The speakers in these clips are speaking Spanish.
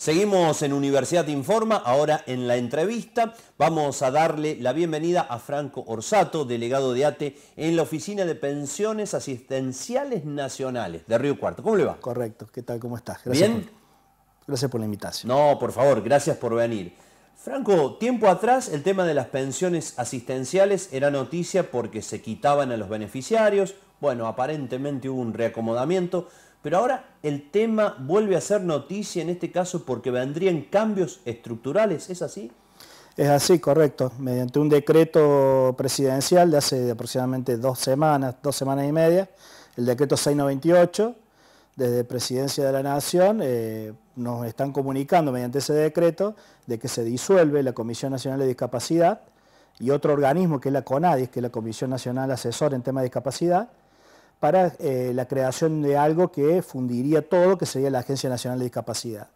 Seguimos en Universidad Informa, ahora en la entrevista vamos a darle la bienvenida a Franco Orsato, delegado de ATE en la Oficina de Pensiones Asistenciales Nacionales de Río Cuarto. ¿Cómo le va? Correcto, ¿qué tal? ¿Cómo estás? Gracias ¿Bien? gracias por la invitación. No, por favor, gracias por venir. Franco, tiempo atrás el tema de las pensiones asistenciales era noticia porque se quitaban a los beneficiarios, bueno, aparentemente hubo un reacomodamiento, pero ahora el tema vuelve a ser noticia en este caso porque vendrían cambios estructurales, ¿es así? Es así, correcto. Mediante un decreto presidencial de hace aproximadamente dos semanas, dos semanas y media, el decreto 698, desde Presidencia de la Nación, eh, nos están comunicando mediante ese decreto de que se disuelve la Comisión Nacional de Discapacidad y otro organismo que es la CONADIS, que es la Comisión Nacional Asesora en Tema de Discapacidad, para eh, la creación de algo que fundiría todo, que sería la Agencia Nacional de Discapacidad.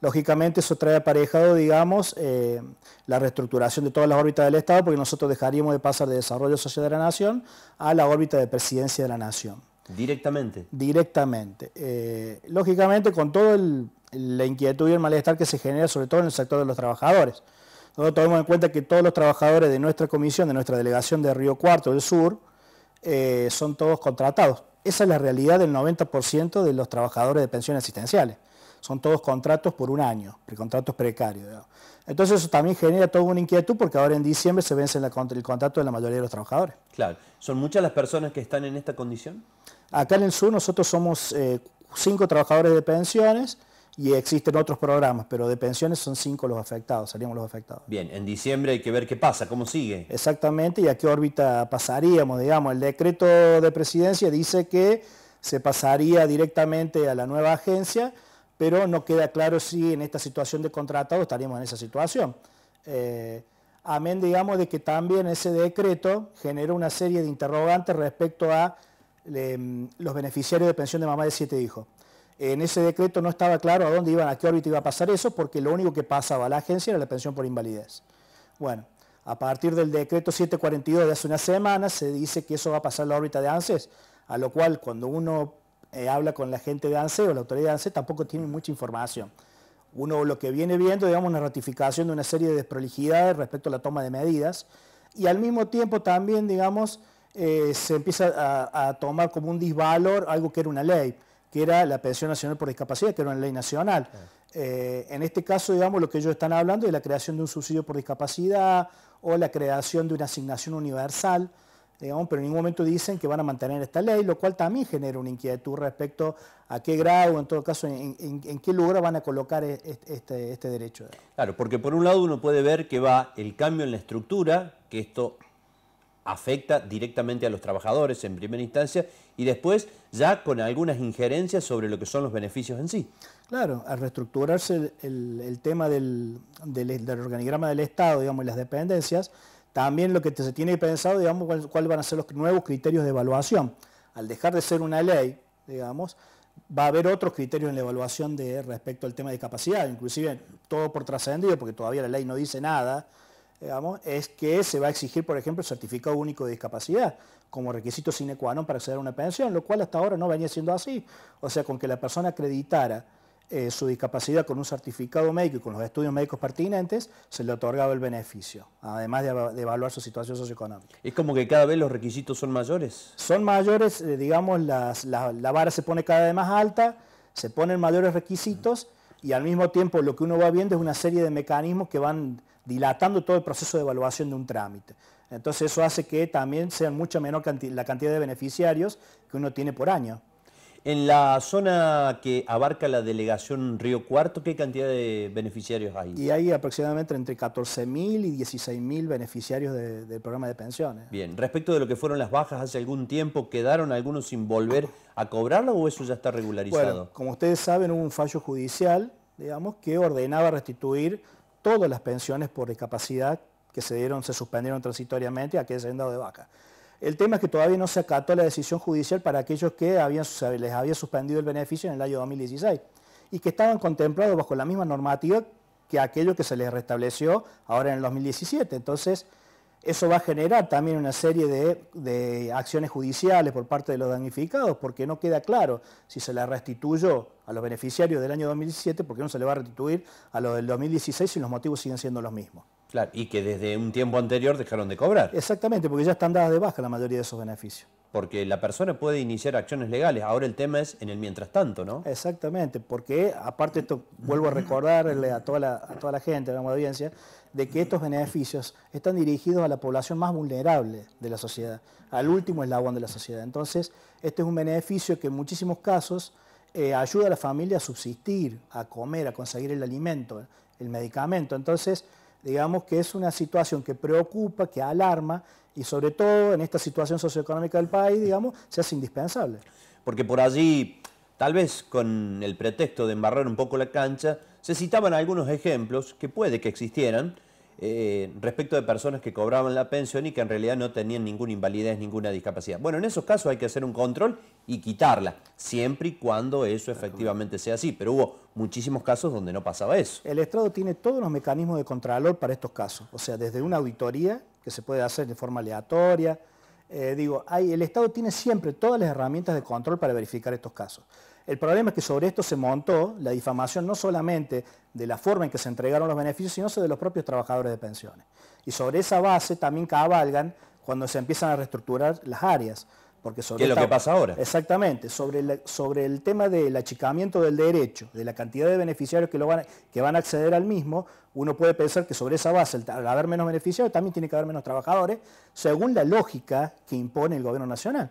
Lógicamente eso trae aparejado, digamos, eh, la reestructuración de todas las órbitas del Estado, porque nosotros dejaríamos de pasar de desarrollo social de la nación a la órbita de presidencia de la nación. Directamente. Directamente. Eh, lógicamente con toda la inquietud y el malestar que se genera, sobre todo en el sector de los trabajadores. Nosotros tenemos en cuenta que todos los trabajadores de nuestra comisión, de nuestra delegación de Río Cuarto del Sur, eh, son todos contratados. Esa es la realidad del 90% de los trabajadores de pensiones asistenciales. Son todos contratos por un año, contratos precarios. Entonces eso también genera toda una inquietud porque ahora en diciembre se vence el contrato de la mayoría de los trabajadores. Claro. ¿Son muchas las personas que están en esta condición? Acá en el sur nosotros somos eh, cinco trabajadores de pensiones, y existen otros programas, pero de pensiones son cinco los afectados, seríamos los afectados. Bien, en diciembre hay que ver qué pasa, cómo sigue. Exactamente, y a qué órbita pasaríamos, digamos. El decreto de presidencia dice que se pasaría directamente a la nueva agencia, pero no queda claro si en esta situación de contratado estaríamos en esa situación. Eh, amén, digamos, de que también ese decreto genera una serie de interrogantes respecto a em, los beneficiarios de pensión de mamá de siete hijos. En ese decreto no estaba claro a dónde iban, a qué órbita iba a pasar eso, porque lo único que pasaba a la agencia era la pensión por invalidez. Bueno, a partir del decreto 742 de hace unas semanas, se dice que eso va a pasar a la órbita de ANSES, a lo cual cuando uno eh, habla con la gente de ANSES o la autoridad de ANSES tampoco tiene mucha información. Uno lo que viene viendo, digamos, una ratificación de una serie de desprolijidades respecto a la toma de medidas y al mismo tiempo también, digamos, eh, se empieza a tomar como un disvalor algo que era una ley que era la Pensión Nacional por Discapacidad, que era una ley nacional. Eh, en este caso, digamos, lo que ellos están hablando es la creación de un subsidio por discapacidad o la creación de una asignación universal, digamos, pero en ningún momento dicen que van a mantener esta ley, lo cual también genera una inquietud respecto a qué grado, en todo caso, en, qué lugar van a colocar e, este, este derecho. Claro, porque por un lado uno puede ver que va el cambio en la estructura, que esto afecta directamente a los trabajadores en primera instancia y después ya con algunas injerencias sobre lo que son los beneficios en sí. Claro, al reestructurarse el, tema del, organigrama del Estado, digamos, y las dependencias, también lo que se tiene pensado, digamos, cuáles cuál van a ser los nuevos criterios de evaluación. Al dejar de ser una ley, digamos, va a haber otros criterios en la evaluación de, respecto al tema de capacidad, inclusive todo por trascendido, porque todavía la ley no dice nada, es que se va a exigir, por ejemplo, el certificado único de discapacidad como requisito sine qua non para acceder a una pensión, lo cual hasta ahora no venía siendo así. O sea, con que la persona acreditara eh, su discapacidad con un certificado médico y con los estudios médicos pertinentes, se le otorgaba el beneficio, además de, evaluar su situación socioeconómica. Es como que cada vez los requisitos son mayores. Son mayores, eh, digamos, la, la, vara se pone cada vez más alta, se ponen mayores requisitos y al mismo tiempo lo que uno va viendo es una serie de mecanismos que van dilatando todo el proceso de evaluación de un trámite. Entonces eso hace que también sea mucho menor la cantidad de beneficiarios que uno tiene por año. En la zona que abarca la delegación Río Cuarto, ¿qué cantidad de beneficiarios hay? Y hay aproximadamente entre 14.000 y 16.000 beneficiarios del programa de pensiones. Bien, respecto de lo que fueron las bajas hace algún tiempo, ¿quedaron algunos sin volver a cobrarlo o eso ya está regularizado? Bueno, como ustedes saben, hubo un fallo judicial, digamos, que ordenaba restituir todas las pensiones por discapacidad que se dieron, se suspendieron transitoriamente a que se han dado de vaca. El tema es que todavía no se acató la decisión judicial para aquellos que habían, les había suspendido el beneficio en el año 2016 y que estaban contemplados bajo la misma normativa que aquello que se les restableció ahora en el 2017. Entonces, eso va a generar también una serie de, acciones judiciales por parte de los damnificados, porque no queda claro si se les restituyó a los beneficiarios del año 2017, porque no se le va a restituir a los del 2016 si los motivos siguen siendo los mismos. Claro, y que desde un tiempo anterior dejaron de cobrar. Exactamente, porque ya están dadas de baja la mayoría de esos beneficios. Porque la persona puede iniciar acciones legales, ahora el tema es en el mientras tanto, ¿no? Exactamente, porque aparte esto vuelvo a recordarle a toda la, a toda la gente, a la audiencia, de que estos beneficios están dirigidos a la población más vulnerable de la sociedad, al último eslabón de la sociedad. Entonces, este es un beneficio que en muchísimos casos eh, ayuda a la familia a subsistir, a comer, a conseguir el alimento, el medicamento. Entonces, digamos que es una situación que preocupa, que alarma y sobre todo en esta situación socioeconómica del país, digamos, se hace indispensable. Porque por allí, tal vez con el pretexto de embarrar un poco la cancha, se citaban algunos ejemplos que puede que existieran, eh, respecto de personas que cobraban la pensión y que en realidad no tenían ninguna invalidez, ninguna discapacidad. Bueno, en esos casos hay que hacer un control y quitarla, siempre y cuando eso efectivamente sea así, pero hubo muchísimos casos donde no pasaba eso. El Estado tiene todos los mecanismos de contralor para estos casos, o sea, desde una auditoría que se puede hacer de forma aleatoria, eh, digo, hay, el Estado tiene siempre todas las herramientas de control para verificar estos casos. El problema es que sobre esto se montó la difamación no solamente de la forma en que se entregaron los beneficios, sino de los propios trabajadores de pensiones. Y sobre esa base también cabalgan cuando se empiezan a reestructurar las áreas. Porque sobre ¿Qué es lo que pasa ahora? Exactamente, sobre, sobre el tema del achicamiento del derecho, de la cantidad de beneficiarios que, lo van, que van a acceder al mismo, uno puede pensar que sobre esa base, al haber menos beneficiarios, también tiene que haber menos trabajadores, según la lógica que impone el gobierno nacional.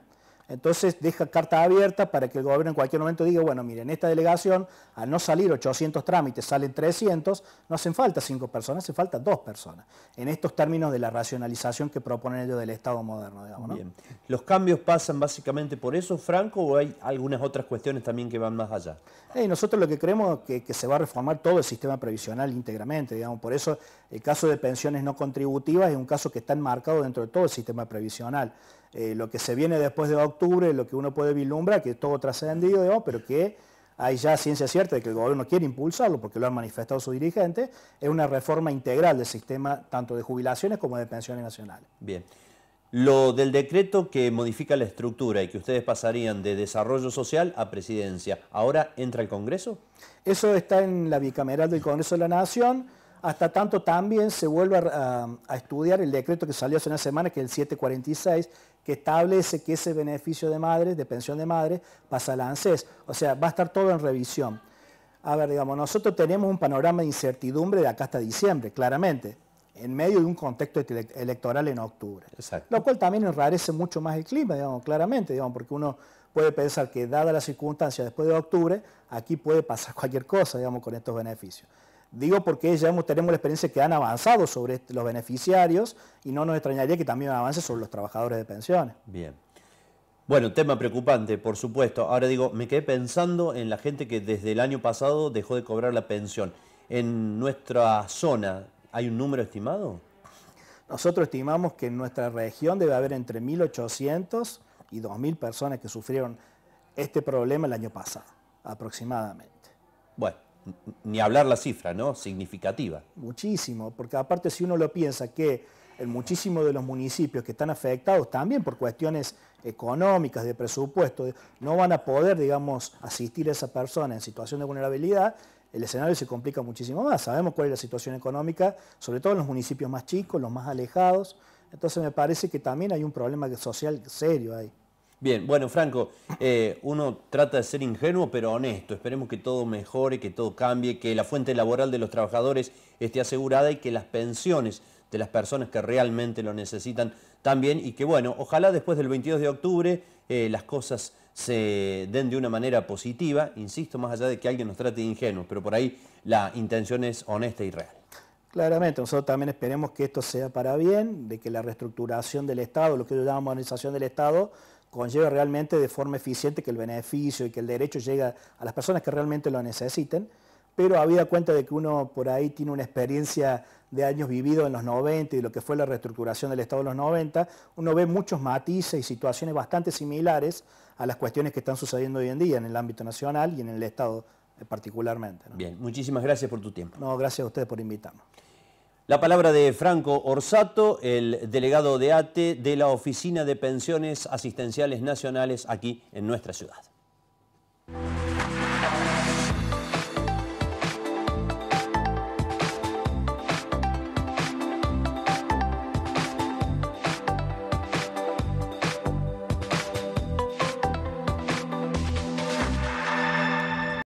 Entonces deja carta abierta para que el gobierno en cualquier momento diga, bueno, miren, esta delegación, al no salir 800 trámites, salen 300, no hacen falta 5 personas, hacen falta 2 personas, en estos términos de la racionalización que proponen ellos del Estado moderno, digamos. Bien. ¿Los cambios pasan básicamente por eso, Franco, o hay algunas otras cuestiones también que van más allá? nosotros lo que creemos es que, que, se va a reformar todo el sistema previsional íntegramente, digamos, por eso el caso de pensiones no contributivas es un caso que está enmarcado dentro de todo el sistema previsional. Eh, lo que se viene después de octubre, lo que uno puede vislumbrar, que es todo trascendido, pero que hay ya ciencia cierta de que el gobierno quiere impulsarlo, porque lo han manifestado sus dirigentes, es una reforma integral del sistema tanto de jubilaciones como de pensiones nacionales. Bien. Lo del decreto que modifica la estructura y que ustedes pasarían de desarrollo social a presidencia, ¿ahora entra el Congreso? Eso está en la bicameral del Congreso de la Nación. Hasta tanto también se vuelve a, estudiar el decreto que salió hace una semana, que es el 746, que establece que ese beneficio de madres, de pensión de madre, pasa al ANSES. O sea, va a estar todo en revisión. A ver, digamos, nosotros tenemos un panorama de incertidumbre de acá hasta diciembre, claramente, en medio de un contexto electoral en octubre. Exacto. Lo cual también enrarece mucho más el clima, digamos, claramente, digamos, porque uno puede pensar que, dada la circunstancia después de octubre, aquí puede pasar cualquier cosa, digamos, con estos beneficios. Digo porque ya tenemos la experiencia que han avanzado sobre los beneficiarios y no nos extrañaría que también avance sobre los trabajadores de pensiones. Bien. Bueno, tema preocupante, por supuesto. Ahora digo, me quedé pensando en la gente que desde el año pasado dejó de cobrar la pensión. ¿En nuestra zona hay un número estimado? Nosotros estimamos que en nuestra región debe haber entre 1.800 y 2.000 personas que sufrieron este problema el año pasado, aproximadamente. Bueno, ni hablar la cifra, ¿no? Significativa. Muchísimo, porque aparte si uno lo piensa que en muchísimos de los municipios que están afectados también por cuestiones económicas, de presupuesto, no van a poder, digamos, asistir a esa persona en situación de vulnerabilidad, el escenario se complica muchísimo más. Sabemos cuál es la situación económica, sobre todo en los municipios más chicos, los más alejados. Entonces me parece que también hay un problema social serio ahí. Bien, bueno, Franco, eh, uno trata de ser ingenuo pero honesto. Esperemos que todo mejore, que todo cambie, que la fuente laboral de los trabajadores esté asegurada y que las pensiones de las personas que realmente lo necesitan también y que, bueno, ojalá después del 22 de octubre eh, las cosas se den de una manera positiva, insisto, más allá de que alguien nos trate de ingenuos, pero por ahí la intención es honesta y real. Claramente, nosotros también esperemos que esto sea para bien, de que la reestructuración del Estado, lo que yo llamo modernización del Estado, conlleva realmente de forma eficiente que el beneficio y que el derecho llegue a las personas que realmente lo necesiten, pero habida cuenta de que uno por ahí tiene una experiencia de años vividos en los 90 y lo que fue la reestructuración del Estado en los 90, uno ve muchos matices y situaciones bastante similares a las cuestiones que están sucediendo hoy en día en el ámbito nacional y en el Estado eh, particularmente. Bien, muchísimas gracias por tu tiempo. No, gracias a ustedes por invitarnos. La palabra de Franco Orsato, el delegado de ATE de la Oficina de Pensiones Asistenciales Nacionales aquí en nuestra ciudad.